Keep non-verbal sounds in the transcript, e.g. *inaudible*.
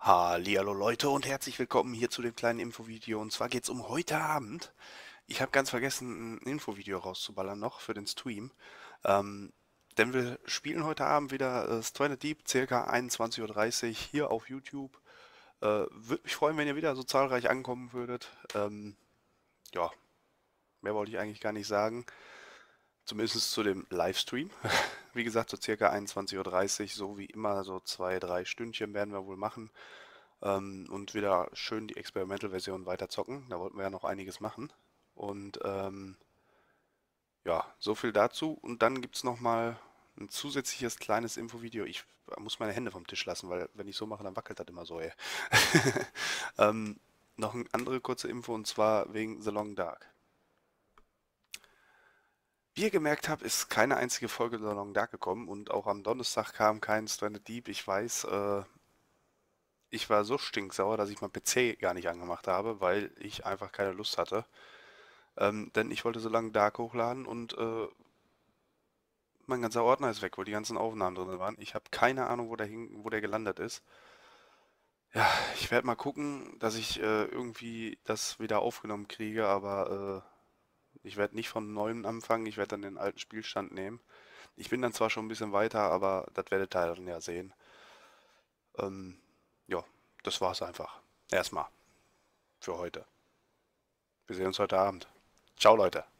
Hallihallo Leute und herzlich willkommen hier zu dem kleinen Infovideo. Und zwar geht es um heute Abend. Ich habe ganz vergessen, ein Infovideo rauszuballern noch für den Stream. Ähm, denn wir spielen heute Abend wieder äh, Stranded Deep, ca. 21.30 Uhr hier auf YouTube. Äh, Würde mich freuen, wenn ihr wieder so zahlreich ankommen würdet. Ähm, ja, mehr wollte ich eigentlich gar nicht sagen. Zumindest zu dem Livestream. *laughs* Wie gesagt, so circa 21.30 Uhr, so wie immer, so zwei, drei Stündchen werden wir wohl machen. Ähm, und wieder schön die Experimental-Version weiterzocken. Da wollten wir ja noch einiges machen. Und ähm, ja, so viel dazu. Und dann gibt es nochmal ein zusätzliches kleines Infovideo. Ich äh, muss meine Hände vom Tisch lassen, weil wenn ich so mache, dann wackelt das immer so. *laughs* ähm, noch eine andere kurze Info und zwar wegen The Long Dark. Wie ihr gemerkt habt, ist keine einzige Folge der Long Dark gekommen und auch am Donnerstag kam kein Stranded Deep. Ich weiß, äh, ich war so stinksauer, dass ich mein PC gar nicht angemacht habe, weil ich einfach keine Lust hatte. Ähm, denn ich wollte so lange Dark hochladen und äh, mein ganzer Ordner ist weg, wo die ganzen Aufnahmen drin waren. Ich habe keine Ahnung, wo der, hing, wo der gelandet ist. Ja, ich werde mal gucken, dass ich äh, irgendwie das wieder aufgenommen kriege, aber äh, ich werde nicht von neuem anfangen, ich werde dann den alten Spielstand nehmen. Ich bin dann zwar schon ein bisschen weiter, aber das werdet ihr dann ja sehen. Ähm, ja, das war's einfach. Erstmal. Für heute. Wir sehen uns heute Abend. Ciao, Leute.